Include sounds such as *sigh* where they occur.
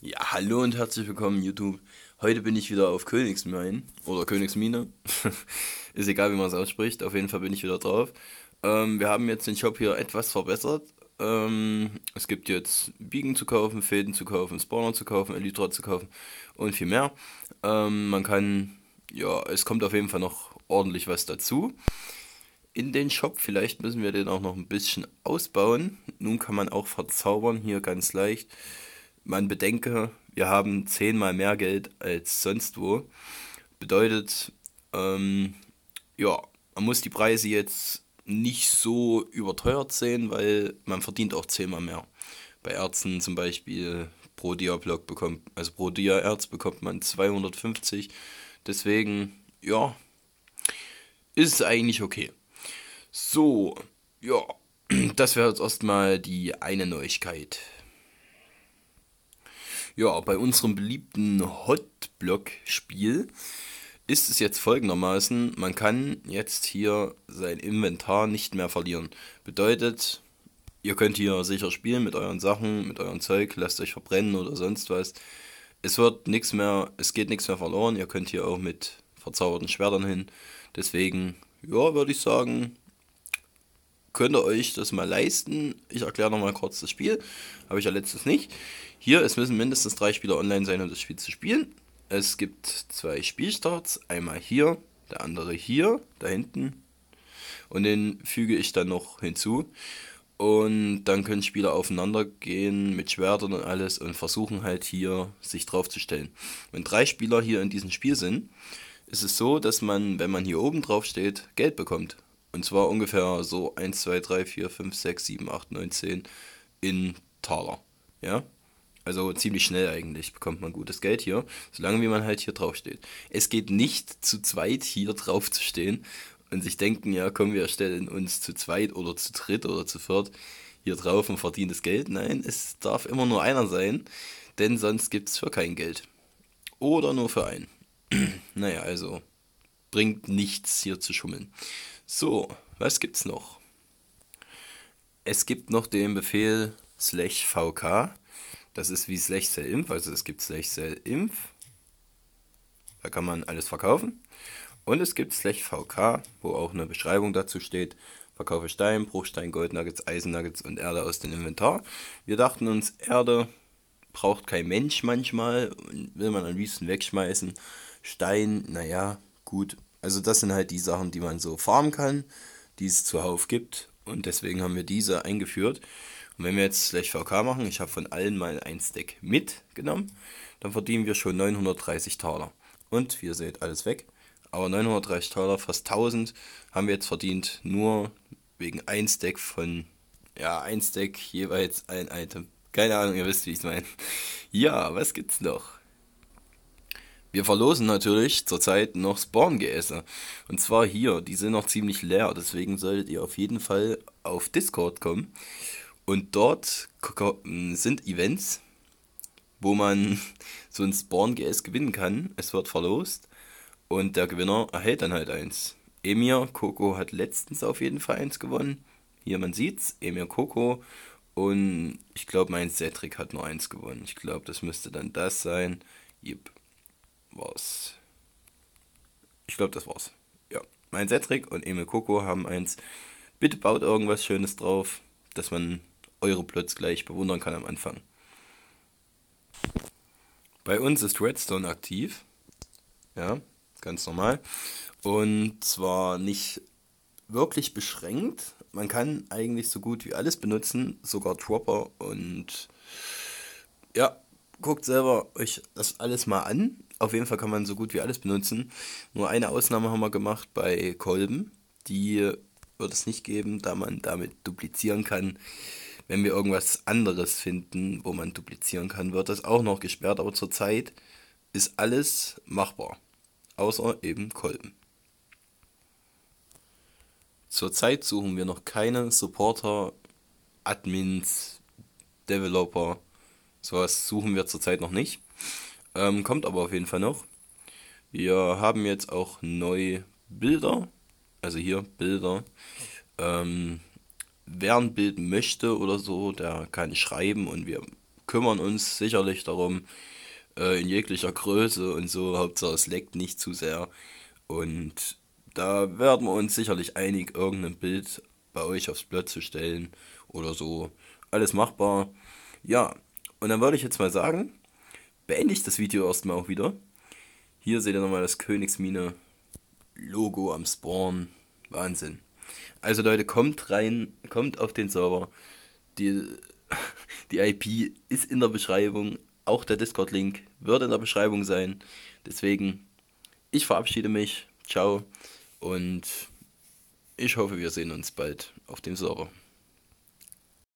Ja, hallo und herzlich willkommen, YouTube. Heute bin ich wieder auf Königsmine oder Königsmine. *laughs* Ist egal, wie man es ausspricht. Auf jeden Fall bin ich wieder drauf. Ähm, wir haben jetzt den Shop hier etwas verbessert. Ähm, es gibt jetzt Biegen zu kaufen, Fäden zu kaufen, Spawner zu kaufen, Elytra zu kaufen und viel mehr. Ähm, man kann, ja, es kommt auf jeden Fall noch ordentlich was dazu. In den Shop, vielleicht müssen wir den auch noch ein bisschen ausbauen. Nun kann man auch verzaubern, hier ganz leicht man bedenke, wir haben zehnmal mehr Geld als sonst wo. Bedeutet, ähm, ja, man muss die Preise jetzt nicht so überteuert sehen, weil man verdient auch zehnmal mehr. Bei Ärzten zum Beispiel pro Dia-Block bekommt, also pro Dia-Erz bekommt man 250. Deswegen, ja, ist eigentlich okay. So, ja, *clears throat* das wäre jetzt erstmal die eine Neuigkeit. Ja, bei unserem beliebten Hotblock-Spiel ist es jetzt folgendermaßen, man kann jetzt hier sein Inventar nicht mehr verlieren. Bedeutet, ihr könnt hier sicher spielen mit euren Sachen, mit eurem Zeug, lasst euch verbrennen oder sonst was. Es wird nichts mehr, es geht nichts mehr verloren. Ihr könnt hier auch mit verzauberten Schwertern hin. Deswegen, ja, würde ich sagen, könnt ihr euch das mal leisten. Ich erkläre nochmal kurz das Spiel. Habe ich ja letztens nicht. Hier, es müssen mindestens drei Spieler online sein, um das Spiel zu spielen. Es gibt zwei Spielstarts. Einmal hier, der andere hier, da hinten. Und den füge ich dann noch hinzu. Und dann können Spieler aufeinander gehen mit Schwertern und alles und versuchen halt hier sich draufzustellen. Wenn drei Spieler hier in diesem Spiel sind, ist es so, dass man, wenn man hier oben drauf steht, Geld bekommt. Und zwar ungefähr so 1, 2, 3, 4, 5, 6, 7, 8, 9, 10 in Taler. Ja? Also ziemlich schnell eigentlich bekommt man gutes Geld hier, solange wie man halt hier draufsteht. Es geht nicht zu zweit hier drauf zu stehen und sich denken, ja, komm, wir stellen uns zu zweit oder zu dritt oder zu viert hier drauf und verdienen das Geld. Nein, es darf immer nur einer sein, denn sonst gibt es für kein Geld. Oder nur für einen. *clears throat* naja, also bringt nichts hier zu schummeln. So, was gibt's noch? Es gibt noch den Befehl slash vk. Das ist wie slash cell inf, also es gibt slash cell inf. Da kann man alles verkaufen. Und es gibt slash vk, wo auch eine Beschreibung dazu steht. Verkaufe Stein, Bruchstein, Goldnuggets, Eisennuggets und Erde aus dem Inventar. Wir dachten uns, Erde braucht kein Mensch manchmal, und will man am liebsten wegschmeißen. Stein, naja, gut, also das sind halt die Sachen, die man so farmen kann, die es zuhauf gibt. Und deswegen haben wir diese eingeführt. Und wenn wir jetzt Slash VK machen, ich habe von allen mal ein Stack mitgenommen, dann verdienen wir schon 930 Taler. Und wie ihr seht, alles weg. Aber 930 Taler, fast 1000, haben wir jetzt verdient, nur wegen ein Stack von, ja, ein Stack jeweils ein Item. Keine Ahnung, ihr wisst, wie ich es meine. *laughs* Ja, was gibt's noch? Wir verlosen natürlich zurzeit noch spawn gäse Und zwar hier, die sind noch ziemlich leer, deswegen solltet ihr auf jeden Fall auf Discord kommen. Und dort sind Events, wo man *laughs* so ein Spawn-GS gewinnen kann. Es wird verlost und der Gewinner erhält dann halt eins. Emir Coco hat letztens auf jeden Fall eins gewonnen. Hier, man sieht's, Emir Coco. Und ich glaube, mein Cedric hat nur eins gewonnen. Ich glaube, das müsste dann das sein. Yep war's. Ich glaube, das war's. Ja. Mein Cedric und Emil Coco haben eins. Bitte baut irgendwas Schönes drauf, dass man eure Plots gleich bewundern kann am Anfang. Bei uns ist Redstone aktiv. Ja, ganz normal. Und zwar nicht wirklich beschränkt. Man kann eigentlich so gut wie alles benutzen, sogar Dropper und ja, guckt selber euch das alles mal an. Auf jeden Fall kann man so gut wie alles benutzen. Nur eine Ausnahme haben wir gemacht bei Kolben. Die wird es nicht geben, da man damit duplizieren kann. Wenn wir irgendwas anderes finden, wo man duplizieren kann, wird das auch noch gesperrt. Aber zurzeit ist alles machbar. Außer eben Kolben. Zurzeit suchen wir noch keine Supporter, Admins, Developer. Sowas suchen wir zurzeit noch nicht. Ähm, kommt aber auf jeden Fall noch. Wir haben jetzt auch neue Bilder. Also hier Bilder. Ähm, wer ein Bild möchte oder so, der kann schreiben und wir kümmern uns sicherlich darum, äh, in jeglicher Größe und so. Hauptsache es leckt nicht zu sehr. Und da werden wir uns sicherlich einig, irgendein Bild bei euch aufs Blatt zu stellen oder so. Alles machbar. Ja, und dann würde ich jetzt mal sagen, beende ich das Video erstmal auch wieder. Hier seht ihr nochmal das Königsmine Logo am Spawn. Wahnsinn. Also Leute, kommt rein, kommt auf den Server. Die, *laughs* die IP ist in der Beschreibung. Auch der Discord-Link wird in der Beschreibung sein. Deswegen, ich verabschiede mich. Ciao. Und ich hoffe, wir sehen uns bald auf dem Server.